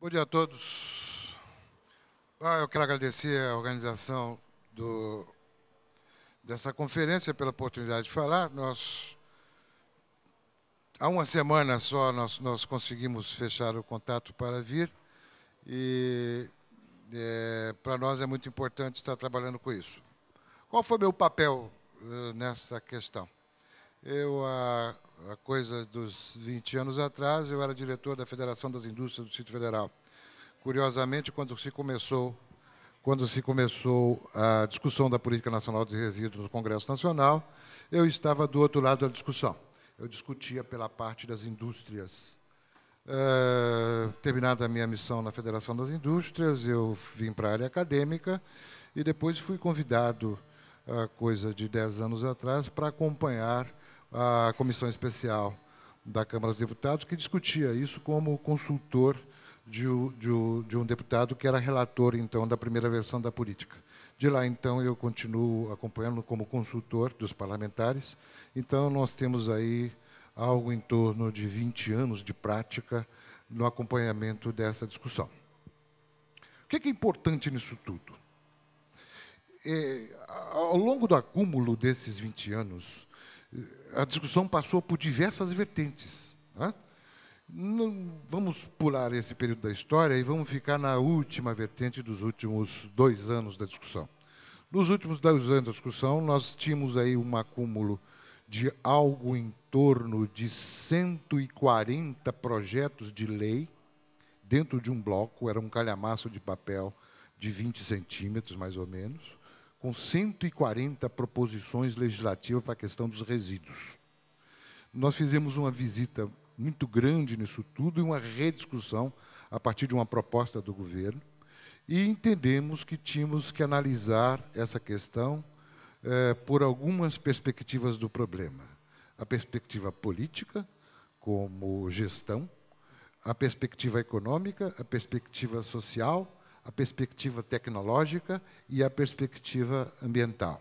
Bom dia a todos. Ah, eu quero agradecer a organização do, dessa conferência pela oportunidade de falar. Nós, há uma semana só, nós, nós conseguimos fechar o contato para vir e é, para nós é muito importante estar trabalhando com isso. Qual foi meu papel eh, nessa questão? Eu, há ah, a coisa dos 20 anos atrás, eu era diretor da Federação das Indústrias do Distrito Federal. Curiosamente, quando se começou quando se começou a discussão da política nacional de resíduos no Congresso Nacional, eu estava do outro lado da discussão. Eu discutia pela parte das indústrias. Eh, terminada a minha missão na Federação das Indústrias, eu vim para a área acadêmica e depois fui convidado, uh, coisa de 10 anos atrás, para acompanhar a comissão especial da Câmara dos Deputados, que discutia isso como consultor de, de, de um deputado que era relator, então, da primeira versão da política. De lá, então, eu continuo acompanhando como consultor dos parlamentares. Então, nós temos aí algo em torno de 20 anos de prática no acompanhamento dessa discussão. O é que é importante nisso tudo? É, ao longo do acúmulo desses 20 anos, a discussão passou por diversas vertentes. Né? Não, vamos pular esse período da história e vamos ficar na última vertente dos últimos dois anos da discussão. Nos últimos dois anos da discussão, nós tínhamos aí um acúmulo de algo em torno de 140 projetos de lei dentro de um bloco, era um calhamaço de papel de 20 centímetros, mais ou menos, com 140 proposições legislativas para a questão dos resíduos. Nós fizemos uma visita muito grande nisso tudo e uma rediscussão a partir de uma proposta do governo e entendemos que tínhamos que analisar essa questão eh, por algumas perspectivas do problema. A perspectiva política, como gestão, a perspectiva econômica, a perspectiva social a perspectiva tecnológica e a perspectiva ambiental.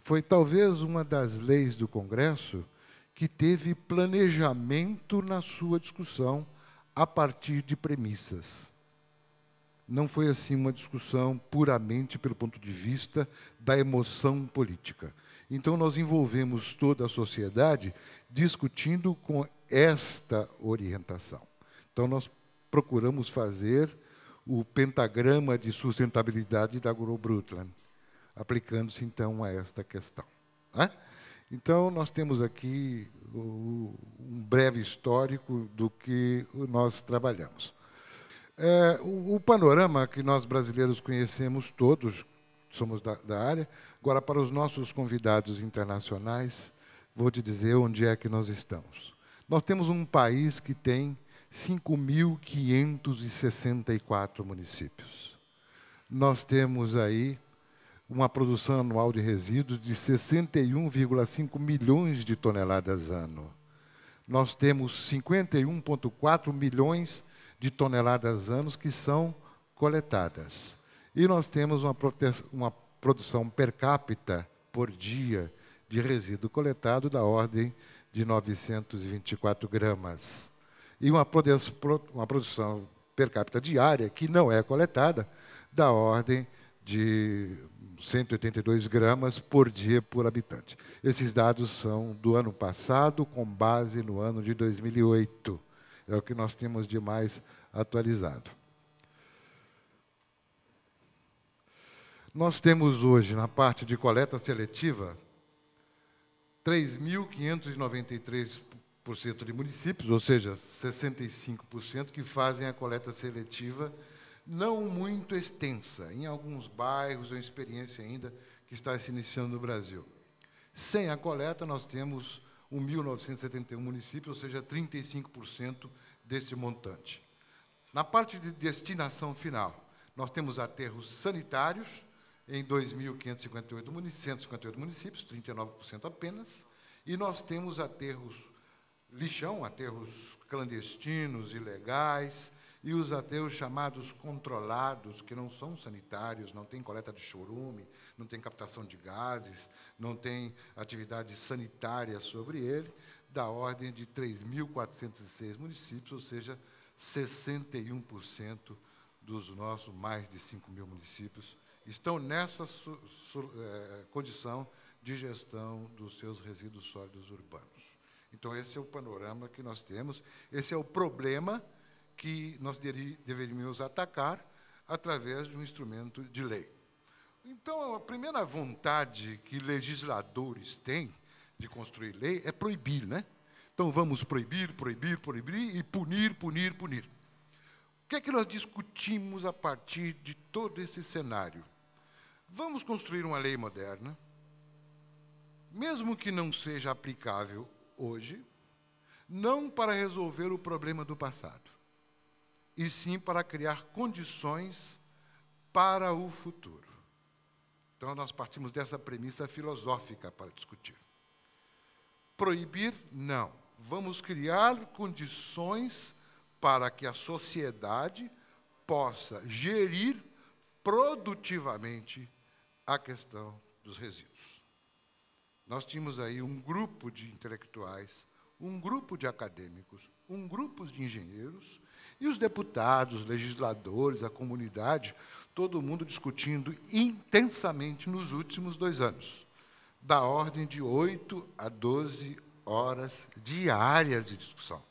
Foi talvez uma das leis do Congresso que teve planejamento na sua discussão a partir de premissas. Não foi assim uma discussão puramente pelo ponto de vista da emoção política. Então nós envolvemos toda a sociedade discutindo com esta orientação. Então nós procuramos fazer o pentagrama de sustentabilidade da Guru Brutland, aplicando-se então a esta questão. Né? Então, nós temos aqui um breve histórico do que nós trabalhamos. É, o, o, panorama que nós brasileiros conhecemos todos, somos da, da área, agora, para os nossos convidados internacionais, vou te dizer onde é que nós estamos. Nós temos um país que tem 5.564 municípios. Nós temos aí uma produção anual de resíduos de 61,5 milhões de toneladas ano. Nós temos 51,4 milhões de toneladas anos que são coletadas. E nós temos uma, uma produção per capita por dia de resíduo coletado da ordem de 924 gramas e uma produção per capita diária, que não é coletada, da ordem de 182 gramas por dia por habitante. Esses dados são do ano passado, com base no ano de 2008. É o que nós temos de mais atualizado. Nós temos hoje, na parte de coleta seletiva, 3.593 60% de municípios, ou seja, 65% que fazem a coleta seletiva não muito extensa, em alguns bairros, é uma experiência ainda que está se iniciando no Brasil. Sem a coleta, nós temos 1.971 municípios, ou seja, 35% desse montante. Na parte de destinação final, nós temos aterros sanitários em 2.558 municípios, 39% apenas, e nós temos aterros lixão, aterros clandestinos, ilegais, e os aterros chamados controlados, que não são sanitários, não tem coleta de chorume, não tem captação de gases, não tem atividade sanitária sobre ele, da ordem de 3.406 municípios, ou seja, 61% dos nossos mais de 5 mil municípios estão nessa eh, condição de gestão dos seus resíduos sólidos urbanos. Então, esse é o panorama que nós temos, esse é o problema que nós deveríamos atacar através de um instrumento de lei. Então, a primeira vontade que legisladores têm de construir lei é proibir, né? Então, vamos proibir, proibir, proibir e punir, punir, punir. O que é que nós discutimos a partir de todo esse cenário? Vamos construir uma lei moderna, mesmo que não seja aplicável hoje, não para resolver o problema do passado, e sim para criar condições para o futuro. Então, nós partimos dessa premissa filosófica para discutir. Proibir, não. Vamos criar condições para que a sociedade possa gerir produtivamente a questão dos resíduos. Nós tínhamos aí um grupo de intelectuais, um grupo de acadêmicos, um grupo de engenheiros e os deputados, legisladores, a comunidade, todo mundo discutindo intensamente nos últimos dois anos, da ordem de 8 a 12 horas diárias de discussão.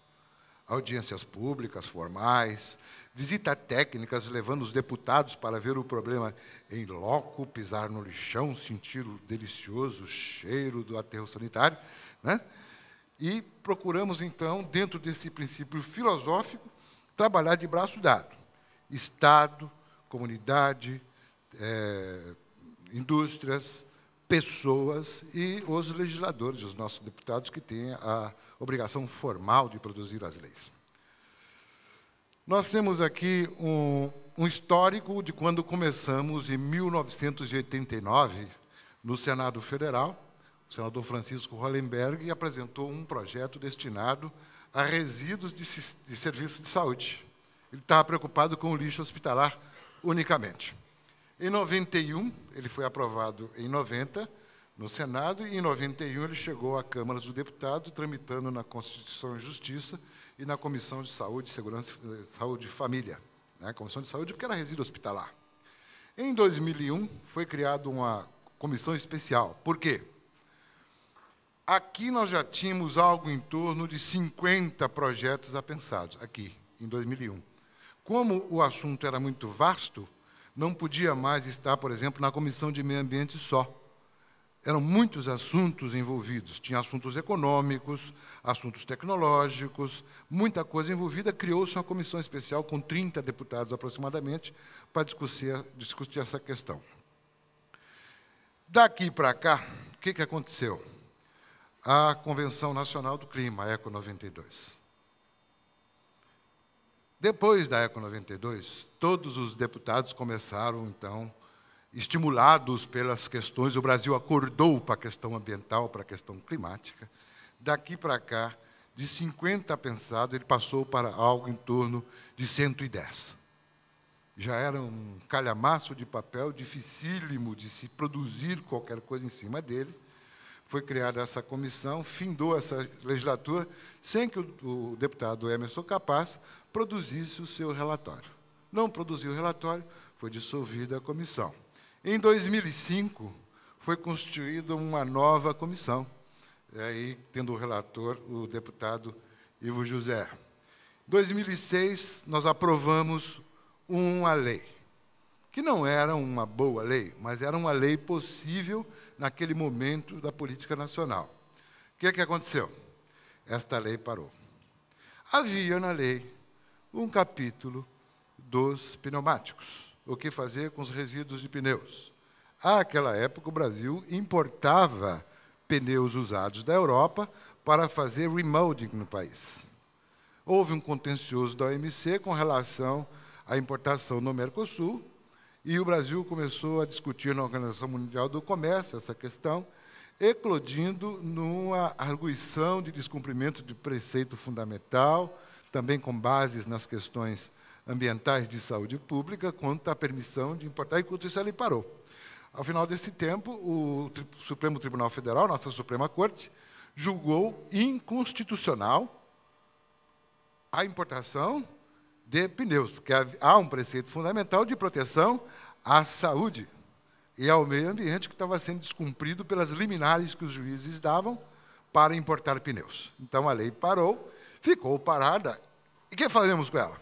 Audiências públicas, formais, visita técnicas levando os deputados para ver o problema em loco, pisar no lixão, sentir o delicioso cheiro do aterro sanitário. Né? E procuramos, então, dentro desse princípio filosófico, trabalhar de braço dado. Estado, comunidade, é, indústrias, pessoas e os legisladores, os nossos deputados, que têm a obrigação formal de produzir as leis. Nós temos aqui um, um histórico de quando começamos em 1989 no Senado Federal. O senador Francisco Hollenberg apresentou um projeto destinado a resíduos de, de serviços de saúde. Ele estava preocupado com o lixo hospitalar unicamente. Em 91, ele foi aprovado em 90 no Senado, e em 91 ele chegou à Câmara dos Deputados, tramitando na Constituição e Justiça, e na Comissão de Saúde, Segurança, Saúde e Família. Né? Comissão de Saúde, porque era resíduo hospitalar. Em 2001, foi criada uma comissão especial. Por quê? Aqui nós já tínhamos algo em torno de 50 projetos apensados, aqui, em 2001. Como o assunto era muito vasto, não podia mais estar, por exemplo, na Comissão de Meio Ambiente só eram muitos assuntos envolvidos. Tinha assuntos econômicos, assuntos tecnológicos, muita coisa envolvida. Criou-se uma comissão especial com 30 deputados aproximadamente para discutir, discutir essa questão. Daqui para cá, o que, que aconteceu? A Convenção Nacional do Clima, a ECO 92. Depois da ECO 92, todos os deputados começaram, então, estimulados pelas questões, o Brasil acordou para a questão ambiental, para a questão climática. Daqui para cá, de 50 pensados, ele passou para algo em torno de 110. Já era um calhamaço de papel, dificílimo de se produzir qualquer coisa em cima dele. Foi criada essa comissão, findou essa legislatura, sem que o, o deputado Emerson Capaz produzisse o seu relatório. Não produziu o relatório, foi dissolvida a comissão. Em 2005, foi constituída uma nova comissão, e é, aí tendo o relator o deputado Ivo José. Em 2006, nós aprovamos uma lei, que não era uma boa lei, mas era uma lei possível naquele momento da política nacional. O que, é que aconteceu? Esta lei parou. Havia na lei um capítulo dos pneumáticos o que fazer com os resíduos de pneus. Àquela época, o Brasil importava pneus usados da Europa para fazer remolding no país. Houve um contencioso da OMC com relação à importação no Mercosul, e o Brasil começou a discutir na Organização Mundial do Comércio essa questão, eclodindo numa arguição de descumprimento de preceito fundamental, também com bases nas questões ambientais de saúde pública quanto à permissão de importar, enquanto isso ele parou. Ao final desse tempo, o Supremo Tribunal Federal, nossa Suprema Corte, julgou inconstitucional a importação de pneus, porque há um preceito fundamental de proteção à saúde e ao meio ambiente que estava sendo descumprido pelas liminares que os juízes davam para importar pneus. Então a lei parou, ficou parada. E o que fazemos com ela?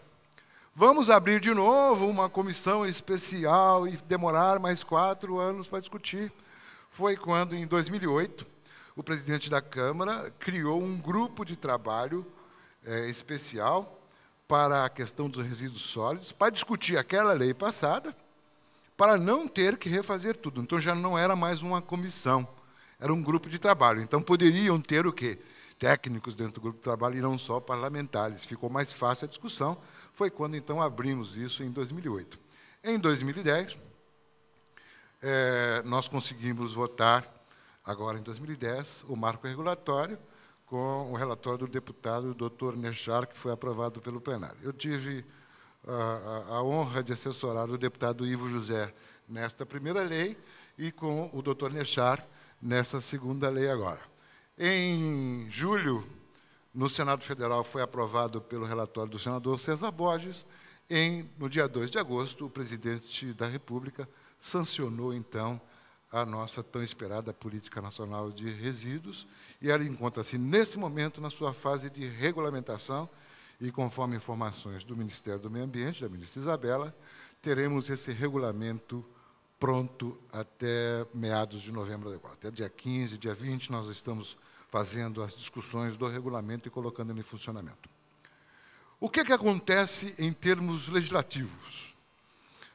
Vamos abrir de novo uma comissão especial e demorar mais quatro anos para discutir. Foi quando, em 2008, o presidente da Câmara criou um grupo de trabalho é, especial para a questão dos resíduos sólidos, para discutir aquela lei passada, para não ter que refazer tudo. Então já não era mais uma comissão, era um grupo de trabalho. Então poderiam ter o quê? técnicos dentro do grupo de trabalho e não só parlamentares. Ficou mais fácil a discussão. Foi quando, então, abrimos isso em 2008. Em 2010, é, eh, nós conseguimos votar, agora em 2010, o marco regulatório com o relatório do deputado Dr. Nechar, que foi aprovado pelo plenário. Eu tive a, a, a honra de assessorar o deputado Ivo José nesta primeira lei e com o Dr. Nechar nessa segunda lei agora. Em julho, no Senado Federal, foi aprovado pelo relatório do senador César Borges. Em, no dia 2 de agosto, o presidente da República sancionou, então, a nossa tão esperada Política Nacional de Resíduos, e ela encontra-se, nesse momento, na sua fase de regulamentação, e conforme informações do Ministério do Meio Ambiente, da ministra Isabela, teremos esse regulamento pronto até meados de novembro, até dia 15, dia 20, nós estamos fazendo as discussões do regulamento e colocando ele em funcionamento. O que, é que acontece em termos legislativos?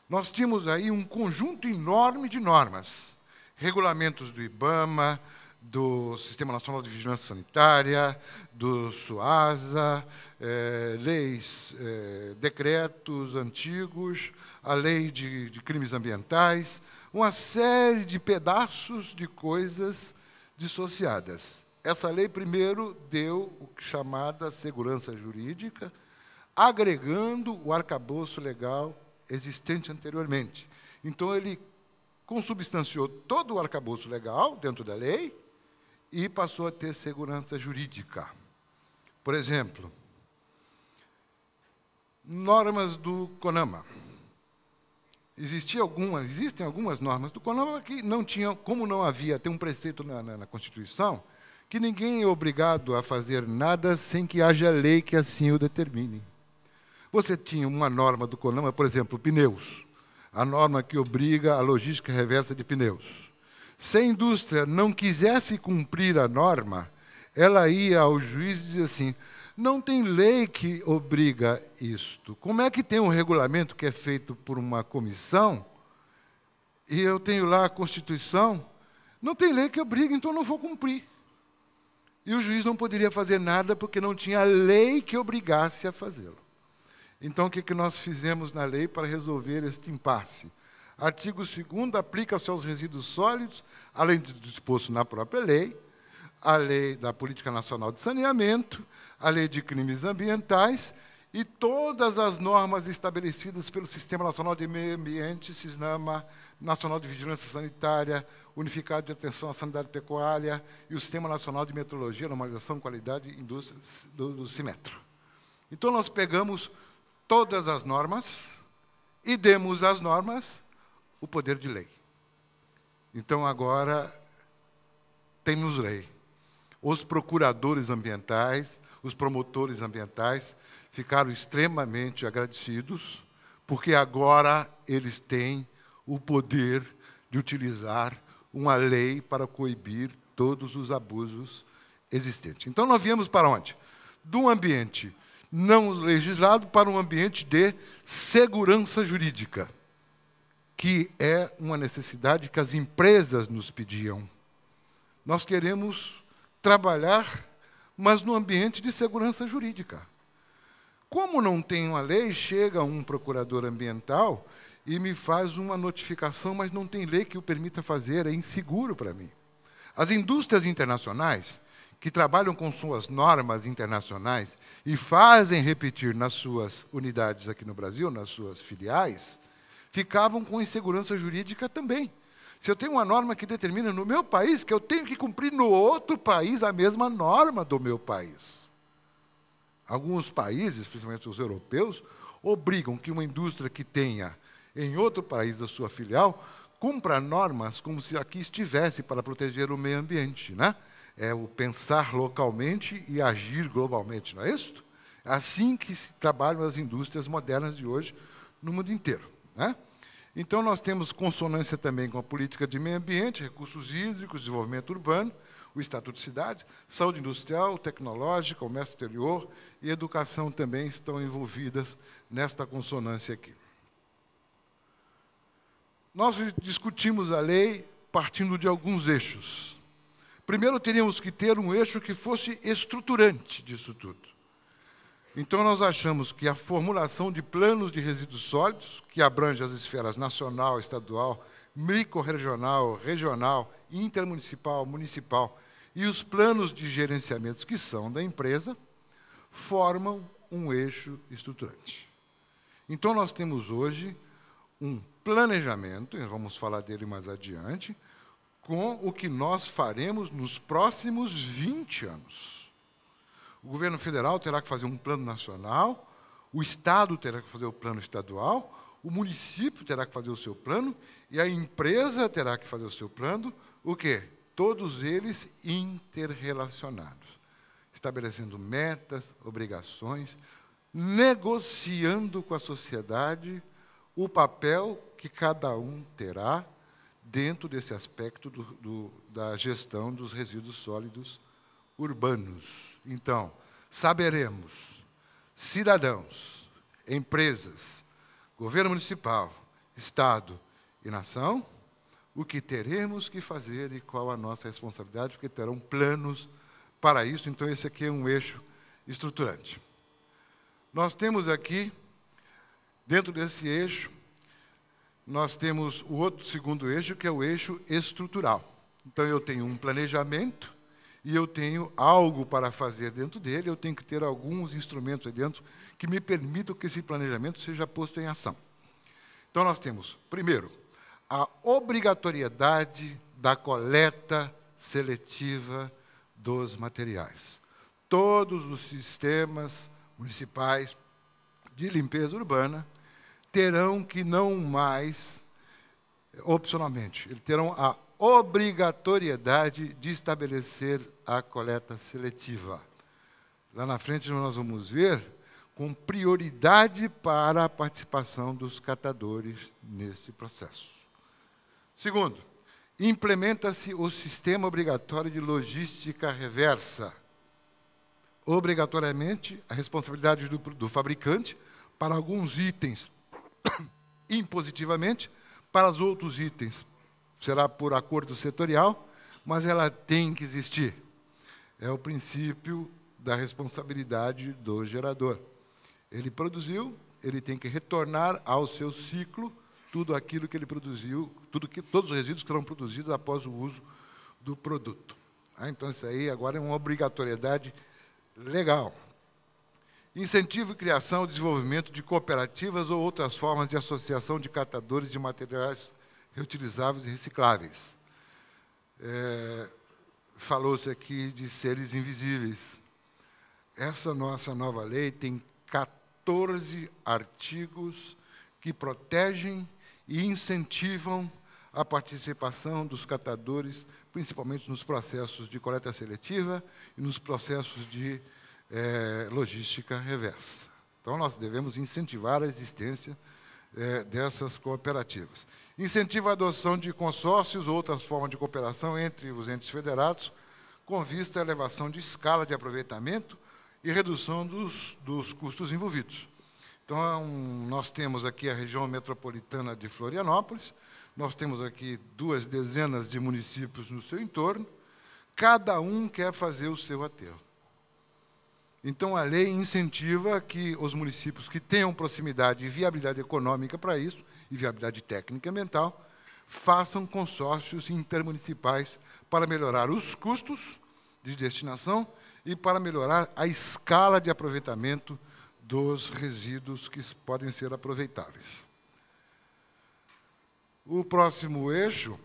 Nós tínhamos aí um conjunto enorme de normas, regulamentos do IBAMA, do Sistema Nacional de Vigilância Sanitária, do SUASA, é, leis, é, decretos antigos, a lei de, de, crimes ambientais, uma série de pedaços de coisas dissociadas. Essa lei, primeiro, deu o é chamada segurança jurídica, agregando o arcabouço legal existente anteriormente. Então, ele consubstanciou todo o arcabouço legal dentro da lei e passou a ter segurança jurídica. Por exemplo, normas do CONAMA. Existia algumas, existem algumas normas do CONAMA que não tinham, como não havia, tem um preceito na, na, na Constituição, que ninguém é obrigado a fazer nada sem que haja lei que assim o determine. Você tinha uma norma do CONAMA, por exemplo, pneus, a norma que obriga a logística reversa de pneus. Se a indústria não quisesse cumprir a norma, ela ia ao juiz e dizia assim: não tem lei que obriga isto. Como é que tem um regulamento que é feito por uma comissão e eu tenho lá a Constituição? Não tem lei que obriga, então não vou cumprir. E o juiz não poderia fazer nada porque não tinha lei que obrigasse a fazê-lo. Então, o que, que nós fizemos na lei para resolver este impasse? Artigo 2 aplica-se aos resíduos sólidos, além do disposto na própria lei, a lei da Política Nacional de Saneamento, a lei de crimes ambientais e todas as normas estabelecidas pelo Sistema Nacional de Meio Ambiente, SISNAMA, Nacional de Vigilância Sanitária, Unificado de Atenção à Sanidade Pecuária e o Sistema Nacional de Metrologia, Normalização, Qualidade Indústrias do, do Cimetro. Então, nós pegamos todas as normas e demos às normas o poder de lei. Então, agora, temos lei. Os procuradores ambientais, os promotores ambientais, ficaram extremamente agradecidos, porque agora eles têm o poder de utilizar uma lei para coibir todos os abusos existentes. Então, nós viemos para onde? Do ambiente não legislado para um ambiente de segurança jurídica, que é uma necessidade que as empresas nos pediam. Nós queremos trabalhar, mas no ambiente de segurança jurídica. Como não tenho a lei, chega um procurador ambiental e me faz uma notificação, mas não tem lei que o permita fazer, é inseguro para mim. As indústrias internacionais, que trabalham com suas normas internacionais e fazem repetir nas suas unidades aqui no Brasil, nas suas filiais, ficavam com insegurança jurídica também. Se eu tenho uma norma que determina no meu país que eu tenho que cumprir no outro país a mesma norma do meu país. Alguns países, principalmente os europeus, obrigam que uma indústria que tenha em outro país a sua filial cumpra normas como se aqui estivesse para proteger o meio ambiente, né? É o pensar localmente e agir globalmente, não é isso? É assim que se trabalham as indústrias modernas de hoje no mundo inteiro, né? Então, nós temos consonância também com a política de meio ambiente, recursos hídricos, desenvolvimento urbano, o Estatuto de Cidade, saúde industrial, tecnológica, comércio exterior, e educação também estão envolvidas nesta consonância aqui. Nós discutimos a lei partindo de alguns eixos. Primeiro, teríamos que ter um eixo que fosse estruturante disso tudo. Então, nós achamos que a formulação de planos de resíduos sólidos, que abrange as esferas nacional, estadual, microrregional, regional, intermunicipal, municipal, e os planos de gerenciamento que são da empresa, formam um eixo estruturante. Então, nós temos hoje um planejamento, e vamos falar dele mais adiante, com o que nós faremos nos próximos 20 anos. O governo federal terá que fazer um plano nacional, o Estado terá que fazer o plano estadual, o município terá que fazer o seu plano e a empresa terá que fazer o seu plano, o quê? Todos eles interrelacionados estabelecendo metas, obrigações, negociando com a sociedade o papel que cada um terá dentro desse aspecto do, do, da gestão dos resíduos sólidos urbanos. Então, saberemos, cidadãos, empresas, governo municipal, Estado e nação, o que teremos que fazer e qual a nossa responsabilidade, porque terão planos para isso, então esse aqui é um eixo estruturante. Nós temos aqui, dentro desse eixo, nós temos o outro segundo eixo, que é o eixo estrutural. Então eu tenho um planejamento e eu tenho algo para fazer dentro dele, eu tenho que ter alguns instrumentos aí dentro que me permitam que esse planejamento seja posto em ação. Então nós temos, primeiro, a obrigatoriedade da coleta seletiva dos materiais. Todos os sistemas municipais de limpeza urbana terão que não mais, opcionalmente, terão a obrigatoriedade de estabelecer a coleta seletiva. Lá na frente nós vamos ver com prioridade para a participação dos catadores nesse processo. Segundo, implementa-se o sistema obrigatório de logística reversa. Obrigatoriamente, a responsabilidade do, do fabricante para alguns itens, impositivamente, para os outros itens. Será por acordo setorial, mas ela tem que existir. É o princípio da responsabilidade do gerador. Ele produziu, ele tem que retornar ao seu ciclo tudo aquilo que ele produziu, tudo que, todos os resíduos que foram produzidos após o uso do produto. Ah, então, isso aí agora é uma obrigatoriedade legal. Incentivo, criação, desenvolvimento de cooperativas ou outras formas de associação de catadores de materiais reutilizáveis e recicláveis. É, Falou-se aqui de seres invisíveis. Essa nossa nova lei tem 14 artigos que protegem e incentivam a participação dos catadores, principalmente nos processos de coleta seletiva e nos processos de é, logística reversa. Então, nós devemos incentivar a existência é, dessas cooperativas. Incentiva a adoção de consórcios ou outras formas de cooperação entre os entes federados, com vista à elevação de escala de aproveitamento e redução dos, dos custos envolvidos. Então, é nós temos aqui a região metropolitana de Florianópolis, nós temos aqui duas dezenas de municípios no seu entorno, cada um quer fazer o seu aterro. Então, a lei incentiva que os municípios que tenham proximidade e viabilidade econômica para isso, e viabilidade técnica e ambiental, façam consórcios intermunicipais para melhorar os custos de destinação e para melhorar a escala de aproveitamento dos resíduos que podem ser aproveitáveis. O próximo eixo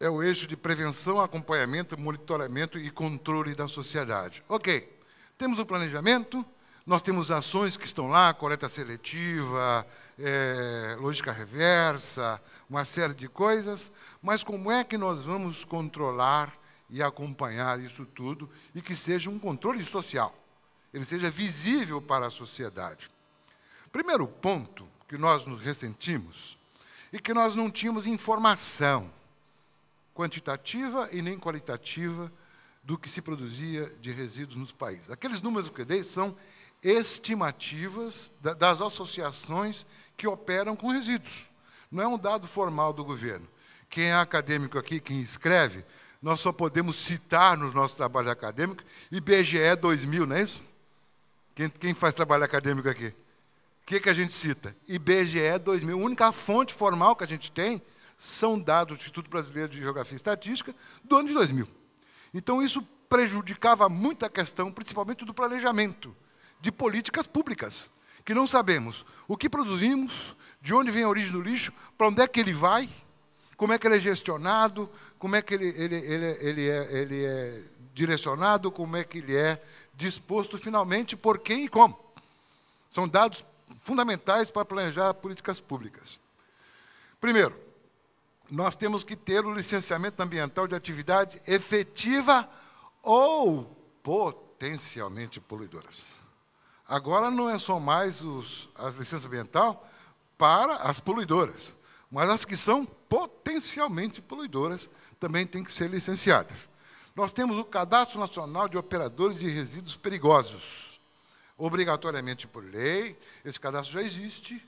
é o eixo de prevenção, acompanhamento, monitoramento e controle da sociedade. Ok, temos o planejamento, nós temos ações que estão lá, coleta seletiva, é, lógica reversa, uma série de coisas, mas como é que nós vamos controlar e acompanhar isso tudo e que seja um controle social? ele seja visível para a sociedade. Primeiro ponto que nós nos ressentimos e que nós não tínhamos informação quantitativa e nem qualitativa do que se produzia de resíduos nos países. Aqueles números que eu dei são estimativas das associações que operam com resíduos. Não é um dado formal do governo. Quem é acadêmico aqui, quem escreve, nós só podemos citar nos nossos trabalhos acadêmicos IBGE 2000, não é isso? Quem, quem faz trabalho acadêmico aqui? O que, que a gente cita? IBGE 2000. A única fonte formal que a gente tem são dados do Instituto Brasileiro de Geografia e Estatística do ano de 2000. Então, isso prejudicava muito a questão, principalmente do planejamento de políticas públicas, que não sabemos o que produzimos, de onde vem a origem do lixo, para onde é que ele vai, como é que ele é gestionado, como é que ele, ele, ele, ele, é, ele é direcionado, como é que ele é disposto finalmente por quem e como. São dados fundamentais para planejar políticas públicas. Primeiro, nós temos que ter o licenciamento ambiental de atividade efetiva ou potencialmente poluidoras. Agora não é só mais os, as licenças ambientais para as poluidoras, mas as que são potencialmente poluidoras também têm que ser licenciadas. Nós temos o Cadastro Nacional de Operadores de Resíduos Perigosos. Obrigatoriamente por lei, esse cadastro já existe,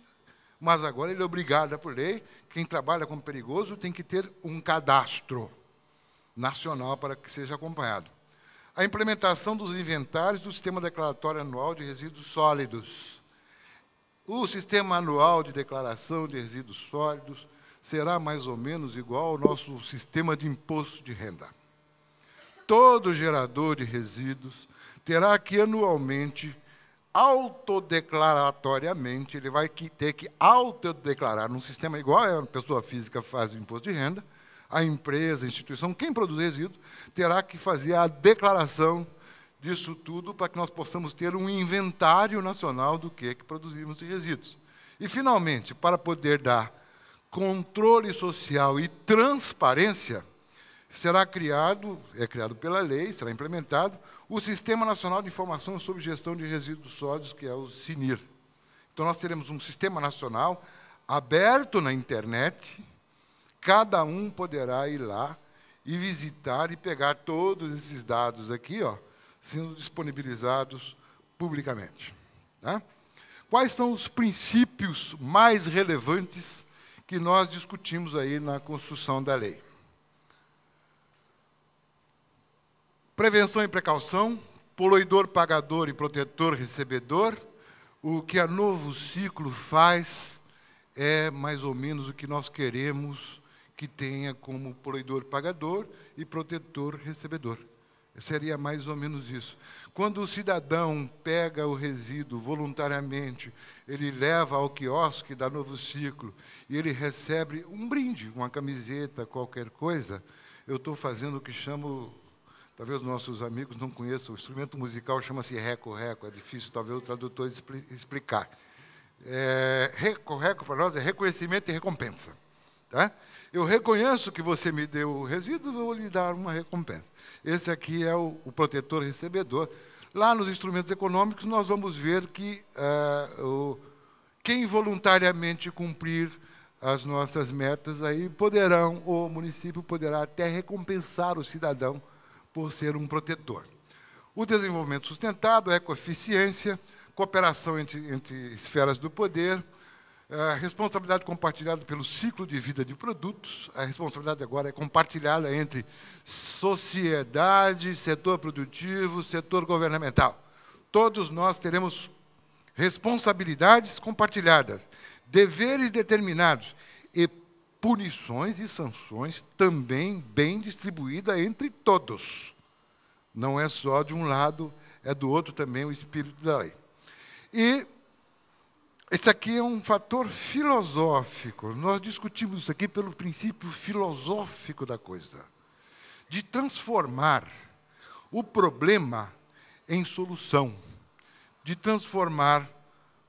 mas agora ele é obrigado por lei. Quem trabalha com perigoso tem que ter um cadastro nacional para que seja acompanhado. A implementação dos inventários do Sistema Declaratório Anual de Resíduos Sólidos. O Sistema Anual de Declaração de Resíduos Sólidos será mais ou menos igual ao nosso sistema de imposto de renda todo gerador de resíduos terá que anualmente, autodeclaratoriamente, ele vai ter que autodeclarar num sistema igual a pessoa física faz o imposto de renda, a empresa, a instituição, quem produz resíduo, terá que fazer a declaração disso tudo para que nós possamos ter um inventário nacional do que, é que produzimos de resíduos. E, finalmente, para poder dar controle social e transparência, será criado, é criado pela lei, será implementado, o Sistema Nacional de Informação sobre Gestão de Resíduos Sólidos, que é o SINIR. Então, nós teremos um sistema nacional aberto na internet, cada um poderá ir lá e visitar e pegar todos esses dados aqui, ó, sendo disponibilizados publicamente. Tá? Quais são os princípios mais relevantes que nós discutimos aí na construção da lei? Prevenção e precaução, poluidor, pagador e protetor, recebedor. O que a Novo Ciclo faz é mais ou menos o que nós queremos que tenha como poluidor, pagador e protetor, recebedor. Seria mais ou menos isso. Quando o cidadão pega o resíduo voluntariamente, ele leva ao quiosque da Novo Ciclo e ele recebe um brinde, uma camiseta, qualquer coisa, eu estou fazendo o que chamo Talvez nossos amigos não conheçam, o instrumento musical chama-se reco-reco, é difícil talvez o tradutor expli explicar. É, reco-reco para nós é reconhecimento e recompensa. Tá? Eu reconheço que você me deu o resíduo, vou lhe dar uma recompensa. Esse aqui é o, o protetor recebedor. Lá nos instrumentos econômicos, nós vamos ver que uh, o, quem voluntariamente cumprir as nossas metas aí poderão, o município poderá até recompensar o cidadão por ser um protetor. O desenvolvimento sustentado, a ecoeficiência, cooperação entre, entre esferas do poder, a eh, responsabilidade compartilhada pelo ciclo de vida de produtos, a responsabilidade agora é compartilhada entre sociedade, setor produtivo, setor governamental. Todos nós teremos responsabilidades compartilhadas, deveres determinados e punições e sanções também bem distribuída entre todos. Não é só de um lado, é do outro também o espírito da lei. E esse aqui é um fator filosófico. Nós discutimos isso aqui pelo princípio filosófico da coisa, de transformar o problema em solução, de transformar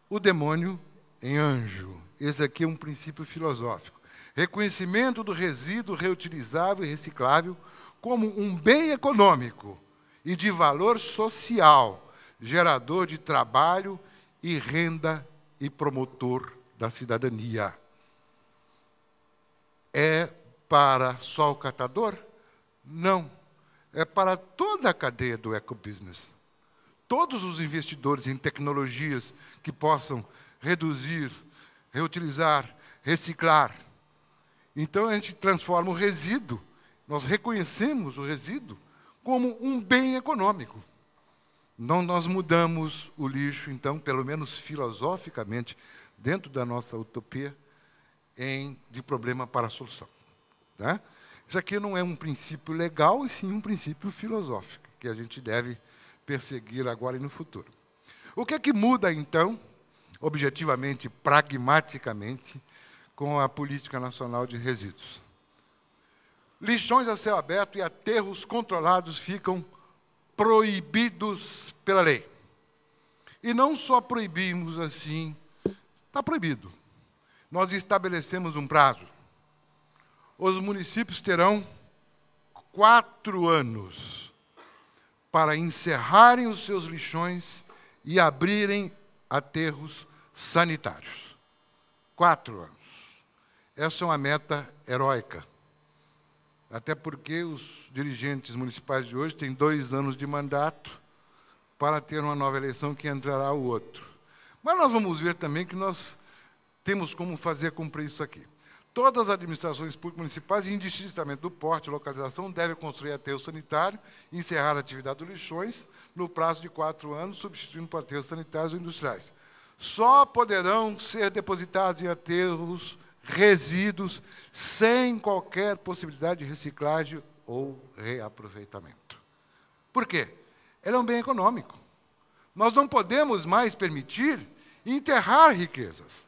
o demônio em anjo. Esse aqui é um princípio filosófico reconhecimento do resíduo reutilizável e reciclável como um bem econômico e de valor social, gerador de trabalho e renda e promotor da cidadania. É para só o catador? Não. É para toda a cadeia do ecobusiness. Todos os investidores em tecnologias que possam reduzir, reutilizar, reciclar, então a gente transforma o resíduo, nós reconhecemos o resíduo como um bem econômico. Não nós mudamos o lixo, então, pelo menos filosoficamente, dentro da nossa utopia, em, de problema para solução. Né? Isso aqui não é um princípio legal, e sim um princípio filosófico, que a gente deve perseguir agora e no futuro. O que é que muda, então, objetivamente, pragmaticamente, com a Política Nacional de Resíduos. Lixões a céu aberto e aterros controlados ficam proibidos pela lei. E não só proibimos assim, está proibido. Nós estabelecemos um prazo. Os municípios terão quatro anos para encerrarem os seus lixões e abrirem aterros sanitários. Quatro anos. Essa é uma meta heróica. Até porque os dirigentes municipais de hoje têm dois anos de mandato para ter uma nova eleição que entrará o outro. Mas nós vamos ver também que nós temos como fazer cumprir isso aqui. Todas as administrações públicas municipais, indistintamente do porte e localização, devem construir aterro sanitário e encerrar a atividade do lixões no prazo de quatro anos, substituindo por aterros sanitários ou industriais. Só poderão ser depositados em aterros resíduos, sem qualquer possibilidade de reciclagem ou reaproveitamento. Por quê? é um bem econômico. Nós não podemos mais permitir enterrar riquezas.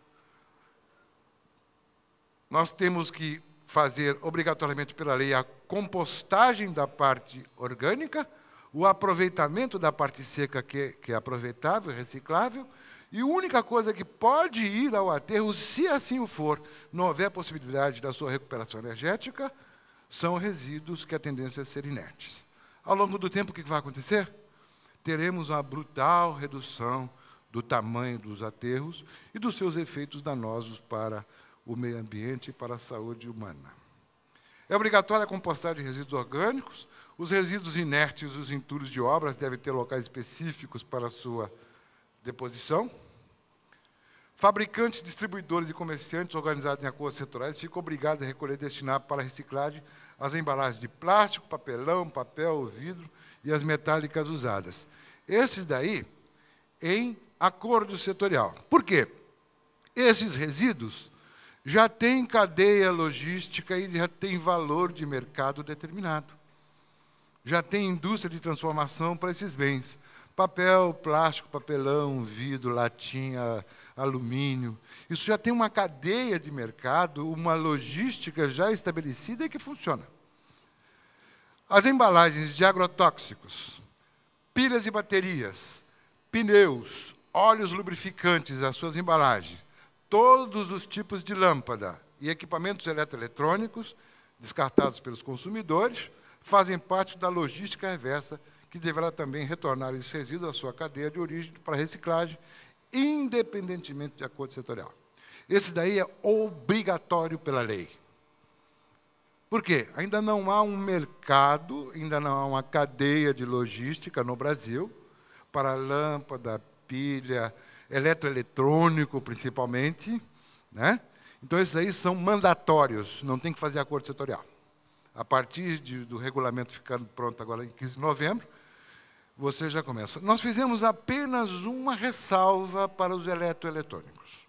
Nós temos que fazer obrigatoriamente pela lei a compostagem da parte orgânica, o aproveitamento da parte seca que, é, que é aproveitável, reciclável, e a única coisa que pode ir ao aterro, se assim o for, não houver possibilidade da sua recuperação energética, são resíduos que a tendência é ser inertes. Ao longo do tempo, o que vai acontecer? Teremos uma brutal redução do tamanho dos aterros e dos seus efeitos danosos para o meio ambiente e para a saúde humana. É obrigatória a compostagem de resíduos orgânicos. Os resíduos inertes e os entulhos de obras devem ter locais específicos para sua deposição. Fabricantes, distribuidores e comerciantes organizados em acordos setoriais ficam obrigados a recolher e destinar para a reciclagem as embalagens de plástico, papelão, papel, vidro e as metálicas usadas. Esses daí, em acordo setorial. Por quê? Esses resíduos já têm cadeia logística e já têm valor de mercado determinado. Já tem indústria de transformação para esses bens. Papel, plástico, papelão, vidro, latinha, alumínio. Isso já tem uma cadeia de mercado, uma logística já estabelecida e que funciona. As embalagens de agrotóxicos, pilhas e baterias, pneus, óleos lubrificantes, as suas embalagens, todos os tipos de lâmpada e equipamentos eletroeletrônicos descartados pelos consumidores fazem parte da logística reversa que deverá também retornar esses resíduos à sua cadeia de origem para reciclagem independentemente de acordo setorial. Esse daí é obrigatório pela lei. Por quê? Ainda não há um mercado, ainda não há uma cadeia de logística no Brasil para lâmpada, pilha, eletroeletrônico principalmente, né? Então, esses aí são mandatórios, não tem que fazer acordo setorial. A partir de, do regulamento ficando pronto agora em 15 de novembro, você já começa. Nós fizemos apenas uma ressalva para os eletroeletrônicos.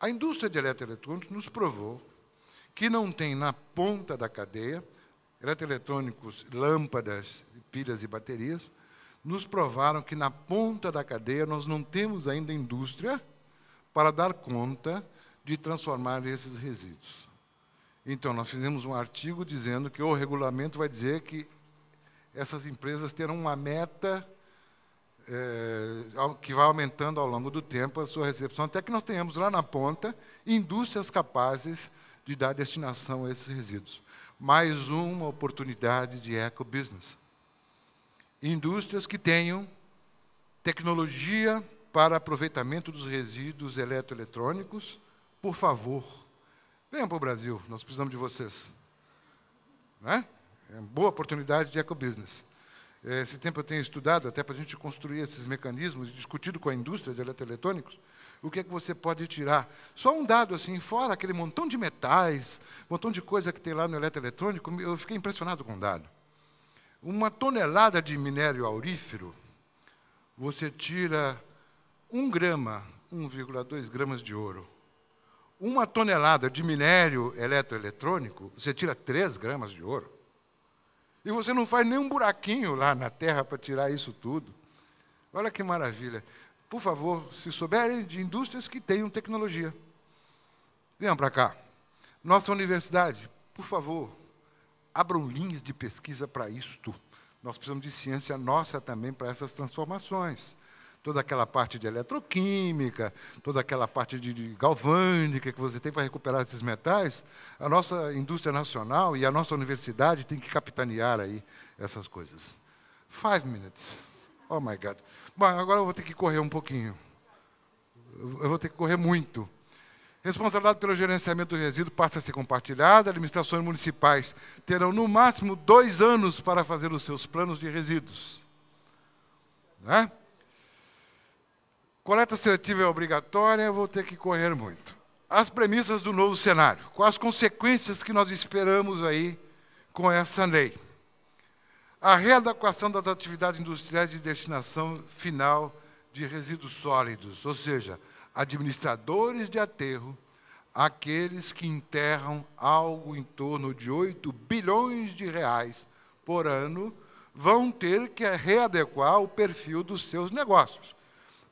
A indústria de eletroeletrônicos nos provou que não tem na ponta da cadeia eletroeletrônicos, lâmpadas, pilhas e baterias, nos provaram que na ponta da cadeia nós não temos ainda indústria para dar conta de transformar esses resíduos. Então, nós fizemos um artigo dizendo que o regulamento vai dizer que essas empresas terão uma meta é, que vai aumentando ao longo do tempo a sua recepção, até que nós tenhamos lá na ponta indústrias capazes de dar destinação a esses resíduos. Mais uma oportunidade de eco-business. Indústrias que tenham tecnologia para aproveitamento dos resíduos eletroeletrônicos, por favor, venham para o Brasil, nós precisamos de vocês. Né? É uma boa oportunidade de ecobusiness. Esse tempo eu tenho estudado, até para a gente construir esses mecanismos, discutido com a indústria de eletroeletrônicos, o que é que você pode tirar. Só um dado assim, fora aquele montão de metais, montão de coisa que tem lá no eletroeletrônico, eu fiquei impressionado com um dado. Uma tonelada de minério aurífero, você tira um grama, 1,2 gramas de ouro. Uma tonelada de minério eletroeletrônico, você tira 3 gramas de ouro. E você não faz nem um buraquinho lá na terra para tirar isso tudo. Olha que maravilha. Por favor, se souberem de indústrias que tenham tecnologia, venham para cá. Nossa universidade, por favor, abram linhas de pesquisa para isto. Nós precisamos de ciência nossa também para essas transformações toda aquela parte de eletroquímica, toda aquela parte de, galvânica que você tem para recuperar esses metais, a nossa indústria nacional e a nossa universidade tem que capitanear aí essas coisas. Five minutes. Oh my God. Bom, agora eu vou ter que correr um pouquinho. Eu vou ter que correr muito. Responsabilidade pelo gerenciamento do resíduo passa a ser compartilhada. Administrações municipais terão no máximo dois anos para fazer os seus planos de resíduos. Né? Coleta seletiva é obrigatória, vou ter que correr muito. As premissas do novo cenário, quais as consequências que nós esperamos aí com essa lei? A readequação das atividades industriais de destinação final de resíduos sólidos, ou seja, administradores de aterro, aqueles que enterram algo em torno de 8 bilhões de reais por ano, vão ter que readequar o perfil dos seus negócios.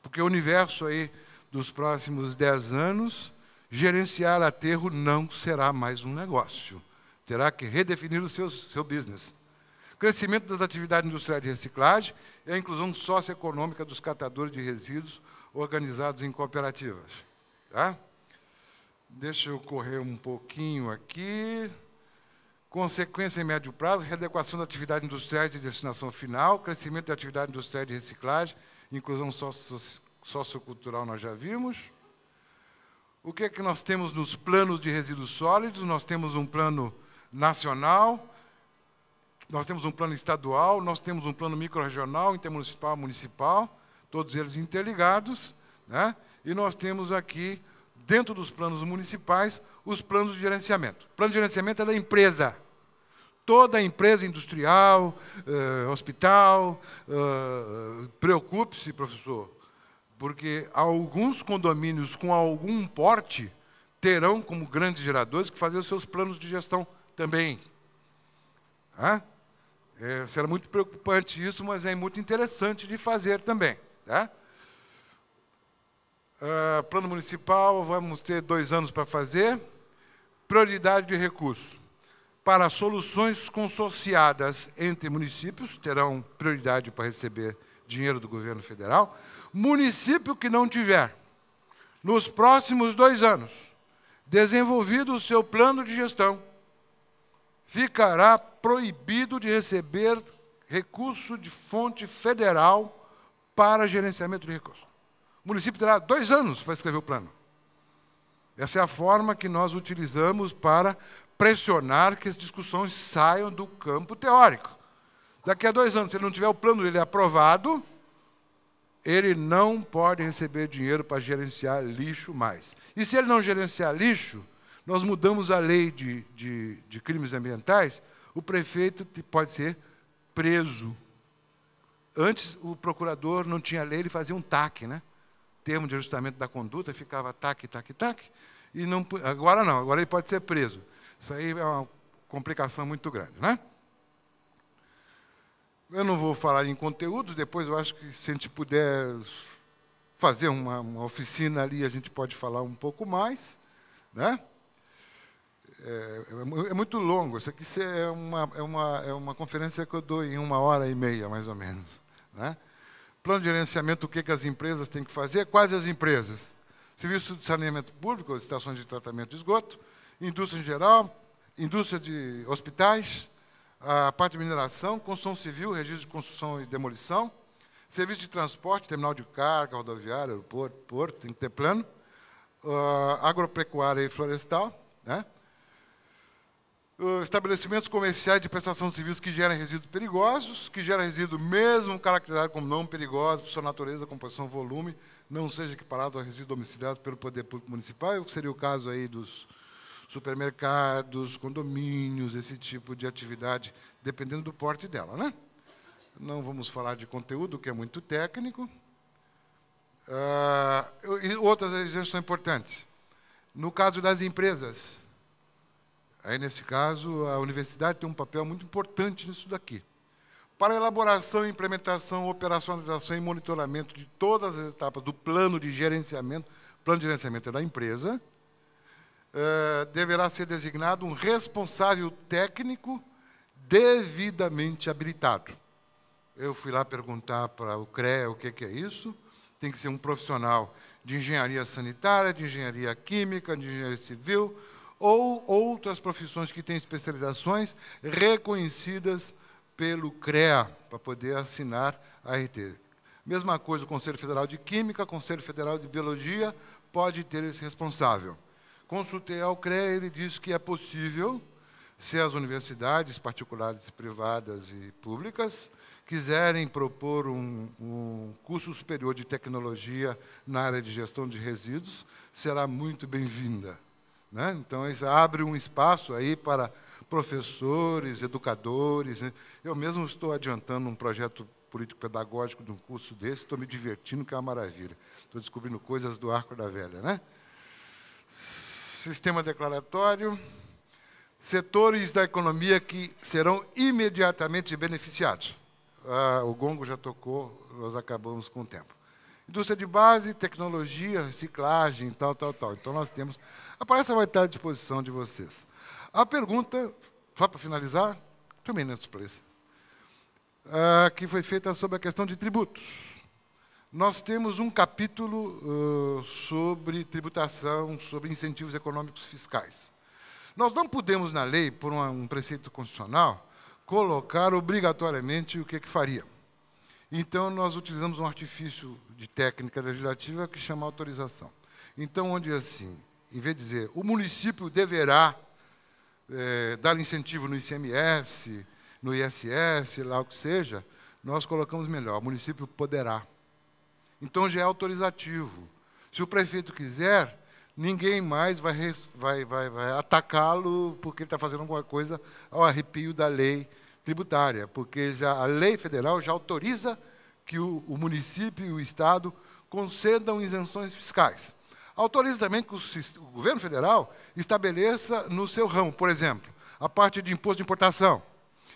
Porque o universo aí dos próximos dez anos, gerenciar aterro não será mais um negócio. Terá que redefinir o seu, seu business. Crescimento das atividades industriais de reciclagem e a inclusão socioeconômica dos catadores de resíduos organizados em cooperativas. Tá? Deixa eu correr um pouquinho aqui. Consequência em médio prazo, readequação da atividade industrial de destinação final, crescimento da atividade industrial de reciclagem Inclusão sociocultural nós já vimos. O que é que nós temos nos planos de resíduos sólidos? Nós temos um plano nacional, nós temos um plano estadual, nós temos um plano microrregional, intermunicipal, municipal, todos eles interligados, né? E nós temos aqui dentro dos planos municipais os planos de gerenciamento. O plano de gerenciamento é da empresa toda a empresa industrial, eh, hospital. Eh, Preocupe-se, professor, porque alguns condomínios com algum porte terão como grandes geradores que fazer os seus planos de gestão também. Tá? É, será muito preocupante isso, mas é muito interessante de fazer também. Uh, plano municipal, vamos ter dois anos para fazer. Prioridade de recursos para soluções consorciadas entre municípios, terão prioridade para receber dinheiro do governo federal. Município que não tiver, nos próximos dois anos, desenvolvido o seu plano de gestão, ficará proibido de receber recurso de fonte federal para gerenciamento de recursos. O município terá dois anos para escrever o plano. Essa é a forma que nós utilizamos para pressionar que as discussões saiam do campo teórico. Daqui a dois anos, se ele não tiver o plano dele aprovado, ele não pode receber dinheiro para gerenciar lixo mais. E se ele não gerenciar lixo, nós mudamos a lei de, de, de crimes ambientais, o prefeito pode ser preso. Antes, o procurador não tinha lei, ele fazia um TAC, né? Termo de ajustamento da conduta, ficava TAC, TAC, TAC. E não, agora não, agora ele pode ser preso. Isso aí é uma complicação muito grande, né? Eu não vou falar em conteúdo, depois eu acho que se a gente puder fazer uma, uma oficina ali, a gente pode falar um pouco mais, né? É, é, é muito longo, isso aqui é uma, é, uma, é uma conferência que eu dou em uma hora e meia, mais ou menos. Né? Plano de gerenciamento, o que, que as empresas têm que fazer, quais as empresas? Serviço de saneamento público, estações de tratamento de esgoto, indústria em geral, indústria de hospitais, a parte de mineração, construção civil, registro de construção e demolição, serviço de transporte, terminal de carga, rodoviária, aeroporto, porto, tem que ter plano, uh, agropecuária e florestal, né? Uh, estabelecimentos comerciais de prestação de serviços que gerem resíduos perigosos, que gerem resíduo mesmo caracterizado como não perigoso, por sua natureza, composição, volume, não seja equiparado a resíduo domiciliado pelo Poder Público Municipal, é que seria o caso aí dos supermercados, condomínios, esse tipo de atividade, dependendo do porte dela, né? Não vamos falar de conteúdo, que é muito técnico. Ah, e outras exigências são importantes. No caso das empresas, aí nesse caso a universidade tem um papel muito importante nisso daqui. Para elaboração, implementação, operacionalização e monitoramento de todas as etapas do plano de gerenciamento, plano de gerenciamento é da empresa, eh, deverá ser designado um responsável técnico devidamente habilitado. Eu fui lá perguntar para o CREA o que, que é isso. Tem que ser um profissional de engenharia sanitária, de engenharia química, de engenharia civil ou outras profissões que têm especializações reconhecidas pelo CREA, para poder assinar a RT. Mesma coisa o Conselho Federal de Química, Conselho Federal de Biologia, pode ter esse responsável. Consultei ao CREA, ele disse que é possível, se as universidades particulares, privadas e públicas quiserem propor um, um curso superior de tecnologia na área de gestão de resíduos, será muito bem-vinda. Né? Então, isso abre um espaço aí para professores, educadores. Né? Eu mesmo estou adiantando um projeto político-pedagógico de um curso desse, estou me divertindo, que é uma maravilha. Estou descobrindo coisas do Arco da Velha. Né? sistema declaratório, setores da economia que serão imediatamente beneficiados. Ah, o gongo já tocou, nós acabamos com o tempo. Indústria de base, tecnologia, reciclagem, tal, tal, tal. Então, nós temos... A palestra vai estar à disposição de vocês. A pergunta, só para finalizar, two minutes, please, ah, que foi feita sobre a questão de tributos nós temos um capítulo uh, sobre tributação, sobre incentivos econômicos fiscais. Nós não podemos, na lei, por uma, um preceito constitucional, colocar obrigatoriamente o que, que faria. Então, nós utilizamos um artifício de técnica legislativa que chama autorização. Então, onde assim, em vez de dizer o município deverá é, dar incentivo no ICMS, no ISS, lá o que seja, nós colocamos melhor, o município poderá. Então já é autorizativo. Se o prefeito quiser, ninguém mais vai, vai, vai, vai atacá-lo porque ele está fazendo alguma coisa ao arrepio da lei tributária, porque já a lei federal já autoriza que o, o município e o Estado concedam isenções fiscais. Autoriza também que o, o governo federal estabeleça no seu ramo, por exemplo, a parte de imposto de importação.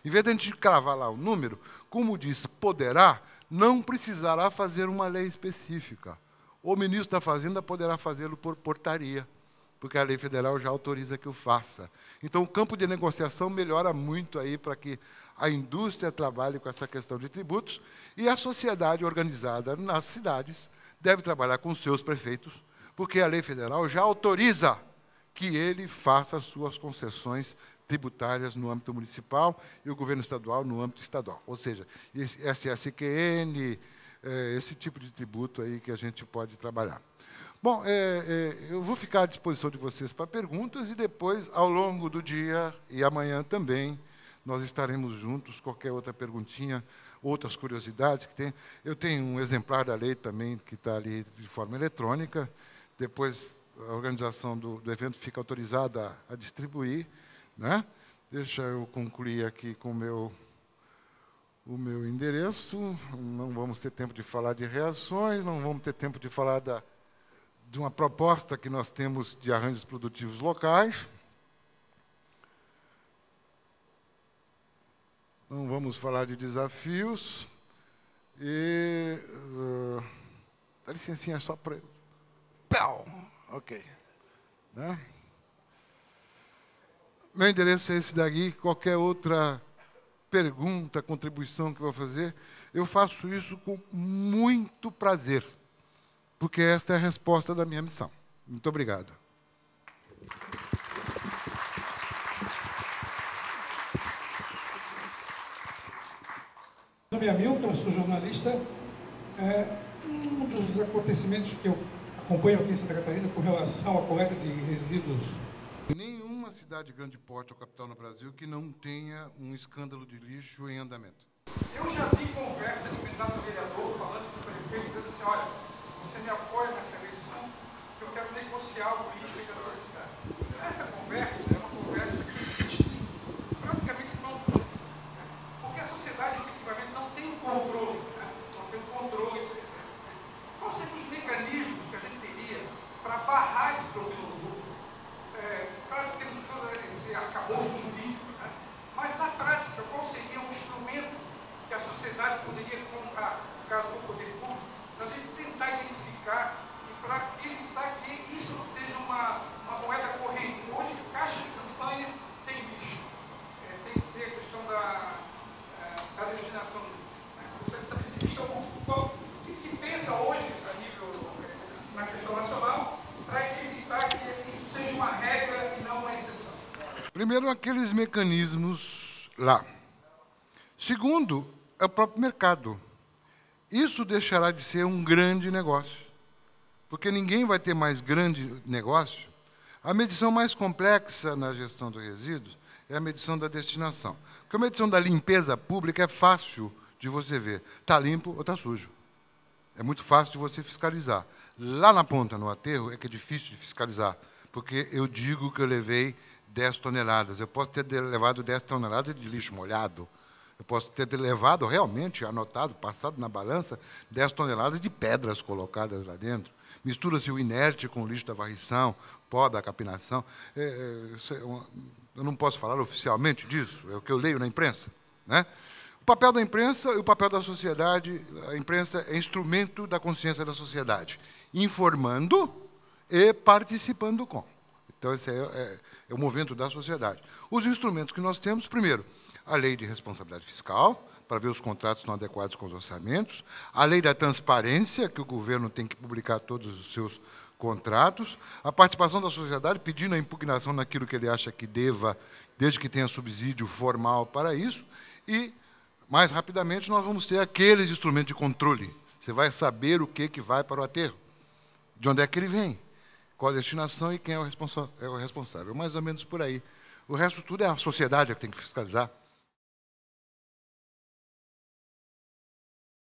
Em vez de a gente cravar lá o número, como diz poderá, não precisará fazer uma lei específica. O ministro da Fazenda poderá fazê-lo por portaria, porque a lei federal já autoriza que o faça. Então, o campo de negociação melhora muito aí para que a indústria trabalhe com essa questão de tributos e a sociedade organizada nas cidades deve trabalhar com seus prefeitos, porque a lei federal já autoriza que ele faça suas concessões tributárias no âmbito municipal e o governo estadual no âmbito estadual. Ou seja, SSQN, é, esse tipo de tributo aí que a gente pode trabalhar. Bom, é, é, eu vou ficar à disposição de vocês para perguntas e depois, ao longo do dia e amanhã também, nós estaremos juntos. Qualquer outra perguntinha, outras curiosidades que tem. Eu tenho um exemplar da lei também que está ali de forma eletrônica. Depois a organização do, do evento fica autorizada a, a distribuir. Né? Deixa eu concluir aqui com o meu, o meu endereço. Não vamos ter tempo de falar de reações, não vamos ter tempo de falar da, de uma proposta que nós temos de arranjos produtivos locais. Não vamos falar de desafios. E. Uh, dá licencinha só para. Pau! Ok. Né? Meu endereço é esse daqui. Qualquer outra pergunta, contribuição que eu vou fazer, eu faço isso com muito prazer, porque esta é a resposta da minha missão. Muito obrigado. Meu nome é Milton, sou jornalista. É, um dos acontecimentos que eu acompanho aqui em Santa Catarina com relação à coleta de resíduos cidade de grande porte ou capital no Brasil que não tenha um escândalo de lixo em andamento? Eu já vi conversa de candidato vereador falando para o prefeito, dizendo assim, olha, você me apoia nessa eleição, que eu quero negociar o lixo aqui da cidade. Essa conversa cidade poderia comprar, caso com o poder público, a gente tentar identificar e para evitar que isso não seja uma, uma moeda corrente. Hoje, caixa de campanha tem lixo, é, tem que ter a questão da, é, da destinação do lixo. Né? Gostaria de saber se existe algum. Qual, o que se pensa hoje a nível é, na questão nacional para evitar que isso seja uma regra e não uma exceção? Primeiro, aqueles mecanismos lá. Segundo, é o próprio mercado. Isso deixará de ser um grande negócio, porque ninguém vai ter mais grande negócio. A medição mais complexa na gestão dos resíduos é a medição da destinação. Porque a medição da limpeza pública é fácil de você ver. Está limpo ou está sujo. É muito fácil de você fiscalizar. Lá na ponta, no aterro, é que é difícil de fiscalizar, porque eu digo que eu levei 10 toneladas. Eu posso ter levado 10 toneladas de lixo molhado, eu posso ter levado realmente, anotado, passado na balança, 10 toneladas de pedras colocadas lá dentro. Mistura-se o inerte com o lixo da varrição, pó da capinação. É, é, é eu não posso falar oficialmente disso, é o que eu leio na imprensa. Né? O papel da imprensa e o papel da sociedade, a imprensa é instrumento da consciência da sociedade, informando e participando com. Então, esse é, é, é o movimento da sociedade. Os instrumentos que nós temos, primeiro, a lei de responsabilidade fiscal, para ver os contratos não adequados com os orçamentos, a lei da transparência, que o governo tem que publicar todos os seus contratos, a participação da sociedade pedindo a impugnação naquilo que ele acha que deva, desde que tenha subsídio formal para isso, e mais rapidamente nós vamos ter aqueles instrumentos de controle. Você vai saber o que, que vai para o aterro, de onde é que ele vem, qual a destinação e quem é o, é o responsável. Mais ou menos por aí. O resto tudo é a sociedade que tem que fiscalizar.